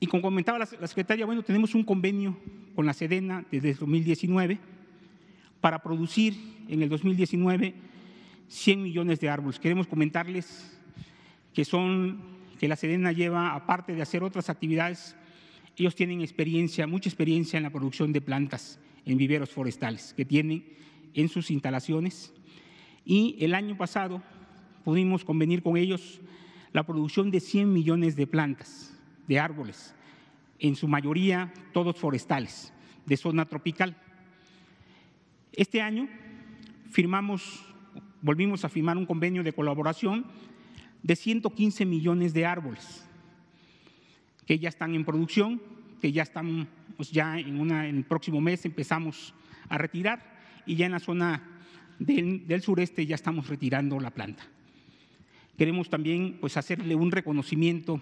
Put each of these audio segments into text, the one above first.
Y como comentaba la, secretaria, bueno, tenemos un convenio con la Sedena desde 2019 para producir en el 2019 100 millones de árboles. Queremos comentarles que son que la Sedena lleva, aparte de hacer otras actividades, ellos tienen experiencia, mucha experiencia en la producción de plantas en viveros forestales que tienen en sus instalaciones. Y el año pasado pudimos convenir con ellos la producción de 100 millones de plantas de árboles, en su mayoría todos forestales, de zona tropical. Este año firmamos, volvimos a firmar un convenio de colaboración de 115 millones de árboles que ya están en producción, que ya están pues, ya en, una, en el próximo mes empezamos a retirar y ya en la zona del, del sureste ya estamos retirando la planta. Queremos también pues, hacerle un reconocimiento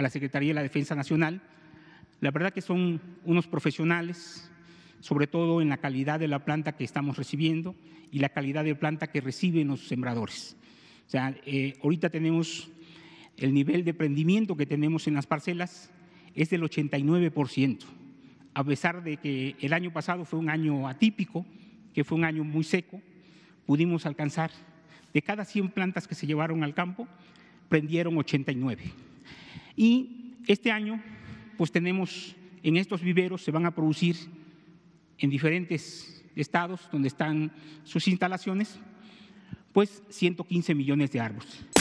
a la Secretaría de la Defensa Nacional. La verdad que son unos profesionales, sobre todo en la calidad de la planta que estamos recibiendo y la calidad de planta que reciben los sembradores. O sea, eh, ahorita tenemos el nivel de prendimiento que tenemos en las parcelas es del 89%, a pesar de que el año pasado fue un año atípico, que fue un año muy seco, pudimos alcanzar, de cada 100 plantas que se llevaron al campo, prendieron 89. Y este año, pues tenemos en estos viveros, se van a producir en diferentes estados donde están sus instalaciones, pues 115 millones de árboles.